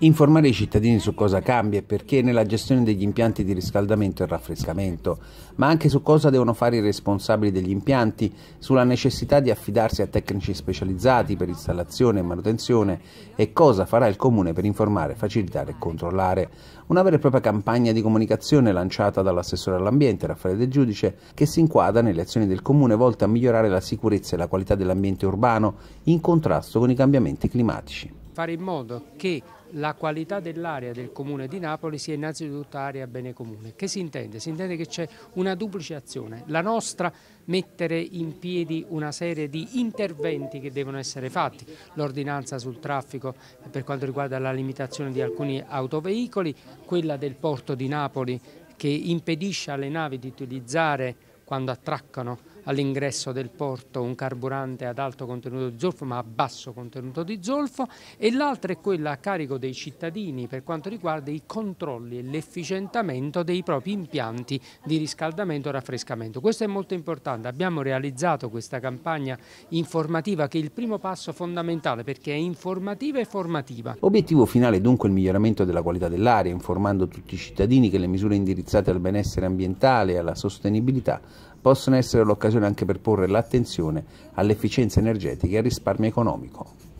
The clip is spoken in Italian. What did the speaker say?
Informare i cittadini su cosa cambia e perché nella gestione degli impianti di riscaldamento e raffrescamento, ma anche su cosa devono fare i responsabili degli impianti, sulla necessità di affidarsi a tecnici specializzati per installazione e manutenzione e cosa farà il Comune per informare, facilitare e controllare. Una vera e propria campagna di comunicazione lanciata dall'assessore all'ambiente Raffaele De Giudice che si inquadra nelle azioni del Comune volte a migliorare la sicurezza e la qualità dell'ambiente urbano in contrasto con i cambiamenti climatici fare in modo che la qualità dell'aria del comune di Napoli sia innanzitutto area bene comune. Che si intende? Si intende che c'è una duplice azione, la nostra mettere in piedi una serie di interventi che devono essere fatti, l'ordinanza sul traffico per quanto riguarda la limitazione di alcuni autoveicoli, quella del porto di Napoli che impedisce alle navi di utilizzare quando attraccano all'ingresso del porto un carburante ad alto contenuto di zolfo ma a basso contenuto di zolfo e l'altra è quella a carico dei cittadini per quanto riguarda i controlli e l'efficientamento dei propri impianti di riscaldamento e raffrescamento. Questo è molto importante, abbiamo realizzato questa campagna informativa che è il primo passo fondamentale perché è informativa e formativa. Obiettivo finale dunque il miglioramento della qualità dell'aria, informando tutti i cittadini che le misure indirizzate al benessere ambientale e alla sostenibilità possono essere l'occasione anche per porre l'attenzione all'efficienza energetica e al risparmio economico.